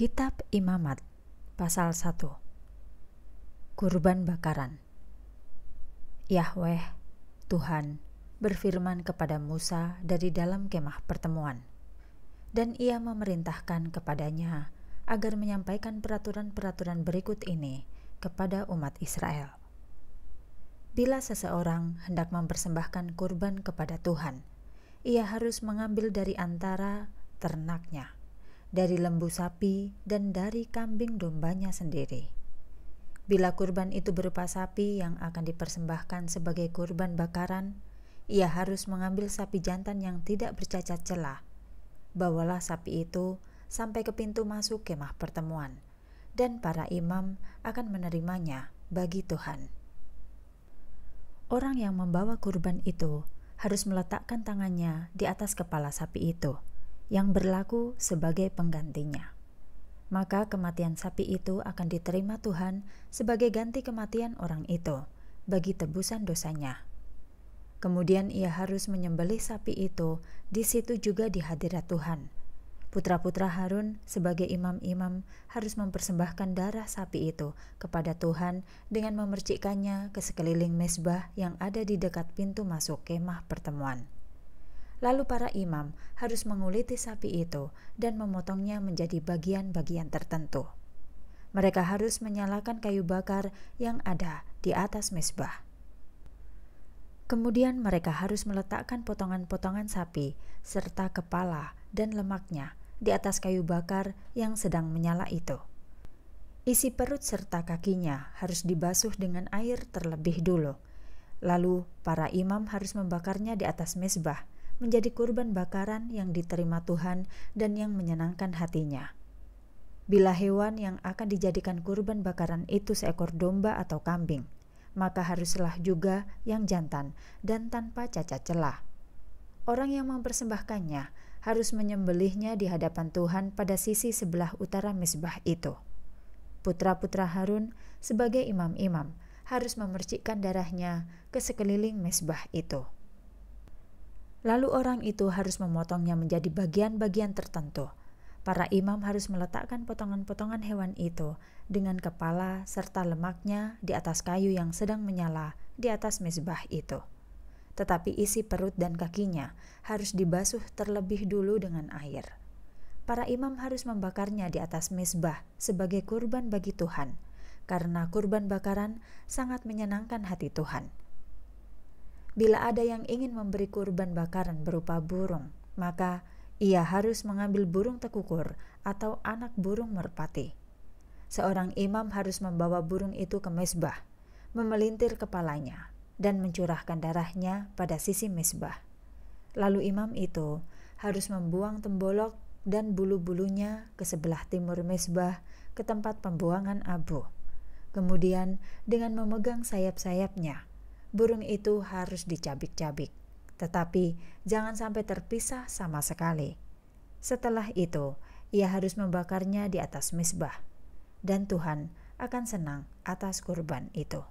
Kitab Imamat pasal 1 Kurban bakaran Yahweh Tuhan berfirman kepada Musa dari dalam kemah pertemuan dan ia memerintahkan kepadanya agar menyampaikan peraturan-peraturan berikut ini kepada umat Israel. Bila seseorang hendak mempersembahkan kurban kepada Tuhan, ia harus mengambil dari antara ternaknya dari lembu sapi dan dari kambing dombanya sendiri. Bila kurban itu berupa sapi yang akan dipersembahkan sebagai kurban bakaran, ia harus mengambil sapi jantan yang tidak bercacat celah. Bawalah sapi itu sampai ke pintu masuk kemah pertemuan, dan para imam akan menerimanya bagi Tuhan. Orang yang membawa kurban itu harus meletakkan tangannya di atas kepala sapi itu yang berlaku sebagai penggantinya. Maka kematian sapi itu akan diterima Tuhan sebagai ganti kematian orang itu bagi tebusan dosanya. Kemudian ia harus menyembelih sapi itu di situ juga di hadirat Tuhan. Putra-putra Harun sebagai imam-imam harus mempersembahkan darah sapi itu kepada Tuhan dengan memercikkannya ke sekeliling mesbah yang ada di dekat pintu masuk kemah pertemuan. Lalu para imam harus menguliti sapi itu dan memotongnya menjadi bagian-bagian tertentu. Mereka harus menyalakan kayu bakar yang ada di atas mesbah. Kemudian mereka harus meletakkan potongan-potongan sapi serta kepala dan lemaknya di atas kayu bakar yang sedang menyala itu. Isi perut serta kakinya harus dibasuh dengan air terlebih dulu. Lalu para imam harus membakarnya di atas mesbah menjadi kurban bakaran yang diterima Tuhan dan yang menyenangkan hatinya. Bila hewan yang akan dijadikan kurban bakaran itu seekor domba atau kambing, maka haruslah juga yang jantan dan tanpa cacat celah. Orang yang mempersembahkannya harus menyembelihnya di hadapan Tuhan pada sisi sebelah utara mesbah itu. Putra-putra Harun sebagai imam-imam harus memercikkan darahnya ke sekeliling mesbah itu. Lalu orang itu harus memotongnya menjadi bagian-bagian tertentu. Para imam harus meletakkan potongan-potongan hewan itu dengan kepala serta lemaknya di atas kayu yang sedang menyala di atas mezbah itu. Tetapi isi perut dan kakinya harus dibasuh terlebih dulu dengan air para imam harus membakarnya di atas mezbah sebagai kurban bagi Tuhan, karena kurban bakaran sangat menyenangkan hati Tuhan. Bila ada yang ingin memberi kurban bakaran berupa burung, maka ia harus mengambil burung tekukur atau anak burung merpati. Seorang imam harus membawa burung itu ke mesbah, memelintir kepalanya, dan mencurahkan darahnya pada sisi mesbah. Lalu imam itu harus membuang tembolok dan bulu-bulunya ke sebelah timur mesbah ke tempat pembuangan abu. Kemudian dengan memegang sayap-sayapnya, burung itu harus dicabik-cabik, tetapi jangan sampai terpisah sama sekali. Setelah itu, ia harus membakarnya di atas misbah, dan Tuhan akan senang atas kurban itu.